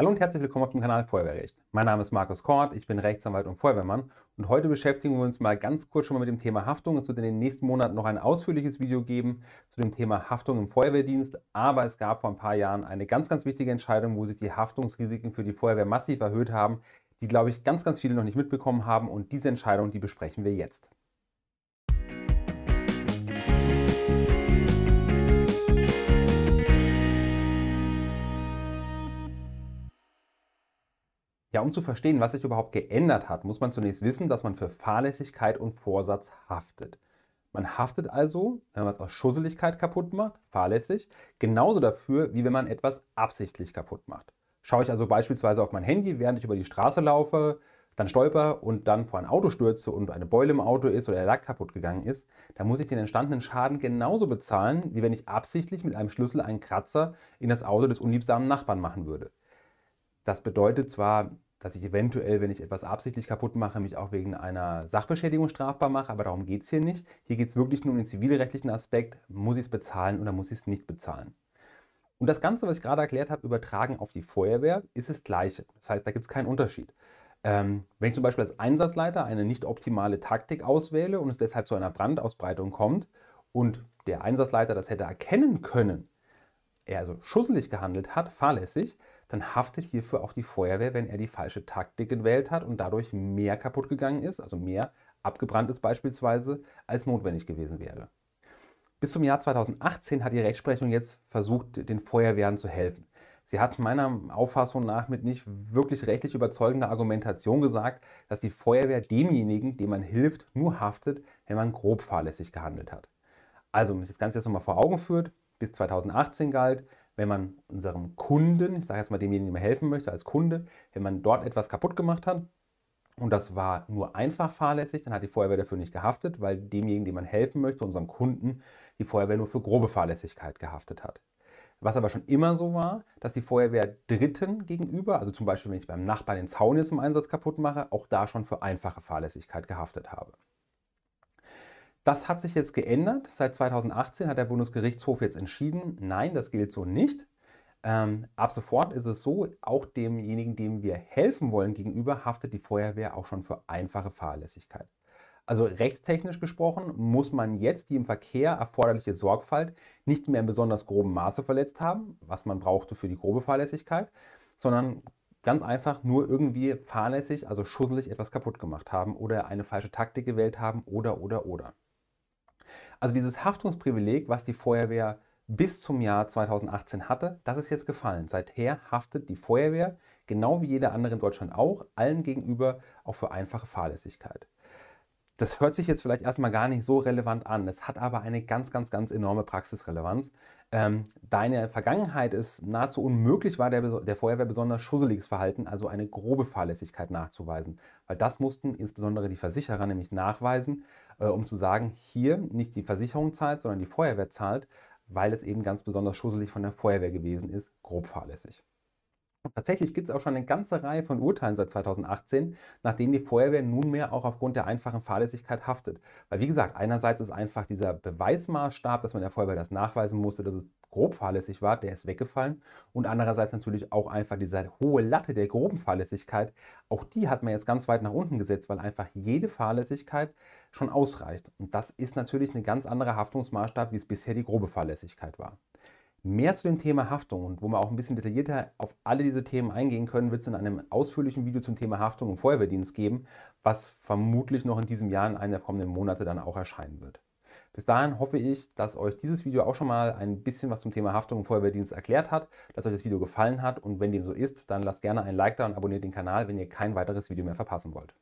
Hallo und herzlich willkommen auf dem Kanal Feuerwehrrecht. Mein Name ist Markus Kort, ich bin Rechtsanwalt und Feuerwehrmann und heute beschäftigen wir uns mal ganz kurz schon mal mit dem Thema Haftung. Es wird in den nächsten Monaten noch ein ausführliches Video geben zu dem Thema Haftung im Feuerwehrdienst, aber es gab vor ein paar Jahren eine ganz, ganz wichtige Entscheidung, wo sich die Haftungsrisiken für die Feuerwehr massiv erhöht haben, die, glaube ich, ganz, ganz viele noch nicht mitbekommen haben und diese Entscheidung, die besprechen wir jetzt. Ja, um zu verstehen, was sich überhaupt geändert hat, muss man zunächst wissen, dass man für Fahrlässigkeit und Vorsatz haftet. Man haftet also, wenn man es aus Schusseligkeit kaputt macht, fahrlässig, genauso dafür, wie wenn man etwas absichtlich kaputt macht. Schaue ich also beispielsweise auf mein Handy, während ich über die Straße laufe, dann stolper und dann vor ein Auto stürze und eine Beule im Auto ist oder der Lack kaputt gegangen ist, dann muss ich den entstandenen Schaden genauso bezahlen, wie wenn ich absichtlich mit einem Schlüssel einen Kratzer in das Auto des unliebsamen Nachbarn machen würde. Das bedeutet zwar, dass ich eventuell, wenn ich etwas absichtlich kaputt mache, mich auch wegen einer Sachbeschädigung strafbar mache, aber darum geht es hier nicht. Hier geht es wirklich nur um den zivilrechtlichen Aspekt, muss ich es bezahlen oder muss ich es nicht bezahlen. Und das Ganze, was ich gerade erklärt habe, übertragen auf die Feuerwehr, ist das Gleiche. Das heißt, da gibt es keinen Unterschied. Ähm, wenn ich zum Beispiel als Einsatzleiter eine nicht optimale Taktik auswähle und es deshalb zu einer Brandausbreitung kommt und der Einsatzleiter das hätte erkennen können, er also schusselig gehandelt hat, fahrlässig, dann haftet hierfür auch die Feuerwehr, wenn er die falsche Taktik gewählt hat und dadurch mehr kaputt gegangen ist, also mehr abgebrannt ist beispielsweise, als notwendig gewesen wäre. Bis zum Jahr 2018 hat die Rechtsprechung jetzt versucht, den Feuerwehren zu helfen. Sie hat meiner Auffassung nach mit nicht wirklich rechtlich überzeugender Argumentation gesagt, dass die Feuerwehr demjenigen, dem man hilft, nur haftet, wenn man grob fahrlässig gehandelt hat. Also, wenn man sich das Ganze jetzt nochmal vor Augen führt, bis 2018 galt, wenn man unserem Kunden, ich sage jetzt mal demjenigen, dem man helfen möchte als Kunde, wenn man dort etwas kaputt gemacht hat und das war nur einfach fahrlässig, dann hat die Feuerwehr dafür nicht gehaftet, weil demjenigen, dem man helfen möchte, unserem Kunden, die Feuerwehr nur für grobe Fahrlässigkeit gehaftet hat. Was aber schon immer so war, dass die Feuerwehr Dritten gegenüber, also zum Beispiel wenn ich beim Nachbarn den Zaun jetzt im Einsatz kaputt mache, auch da schon für einfache Fahrlässigkeit gehaftet habe. Das hat sich jetzt geändert. Seit 2018 hat der Bundesgerichtshof jetzt entschieden, nein, das gilt so nicht. Ähm, ab sofort ist es so, auch demjenigen, dem wir helfen wollen gegenüber, haftet die Feuerwehr auch schon für einfache Fahrlässigkeit. Also rechtstechnisch gesprochen muss man jetzt die im Verkehr erforderliche Sorgfalt nicht mehr in besonders grobem Maße verletzt haben, was man brauchte für die grobe Fahrlässigkeit, sondern ganz einfach nur irgendwie fahrlässig, also schusselig etwas kaputt gemacht haben oder eine falsche Taktik gewählt haben oder oder oder. Also dieses Haftungsprivileg, was die Feuerwehr bis zum Jahr 2018 hatte, das ist jetzt gefallen. Seither haftet die Feuerwehr, genau wie jeder andere in Deutschland auch, allen gegenüber auch für einfache Fahrlässigkeit. Das hört sich jetzt vielleicht erstmal gar nicht so relevant an. Das hat aber eine ganz, ganz, ganz enorme Praxisrelevanz. Ähm, da Vergangenheit ist nahezu unmöglich war, der, der, Feuerwehr besonders schusseliges Verhalten, also eine grobe Fahrlässigkeit nachzuweisen. Weil das mussten insbesondere die Versicherer nämlich nachweisen, äh, um zu sagen, hier nicht die Versicherung zahlt, sondern die Feuerwehr zahlt, weil es eben ganz besonders schusselig von der Feuerwehr gewesen ist, grob fahrlässig. Und tatsächlich gibt es auch schon eine ganze Reihe von Urteilen seit 2018, nach denen die Feuerwehr nunmehr auch aufgrund der einfachen Fahrlässigkeit haftet. Weil wie gesagt, einerseits ist einfach dieser Beweismaßstab, dass man der Feuerwehr das nachweisen musste, dass es grob fahrlässig war, der ist weggefallen. Und andererseits natürlich auch einfach diese hohe Latte der groben Fahrlässigkeit, auch die hat man jetzt ganz weit nach unten gesetzt, weil einfach jede Fahrlässigkeit schon ausreicht. Und das ist natürlich ein ganz anderer Haftungsmaßstab, wie es bisher die grobe Fahrlässigkeit war. Mehr zu dem Thema Haftung und wo wir auch ein bisschen detaillierter auf alle diese Themen eingehen können, wird es in einem ausführlichen Video zum Thema Haftung im Feuerwehrdienst geben, was vermutlich noch in diesem Jahr in einem der kommenden Monate dann auch erscheinen wird. Bis dahin hoffe ich, dass euch dieses Video auch schon mal ein bisschen was zum Thema Haftung im Feuerwehrdienst erklärt hat, dass euch das Video gefallen hat und wenn dem so ist, dann lasst gerne ein Like da und abonniert den Kanal, wenn ihr kein weiteres Video mehr verpassen wollt.